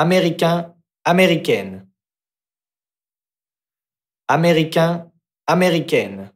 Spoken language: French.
Américain, américaine. Américain, américaine.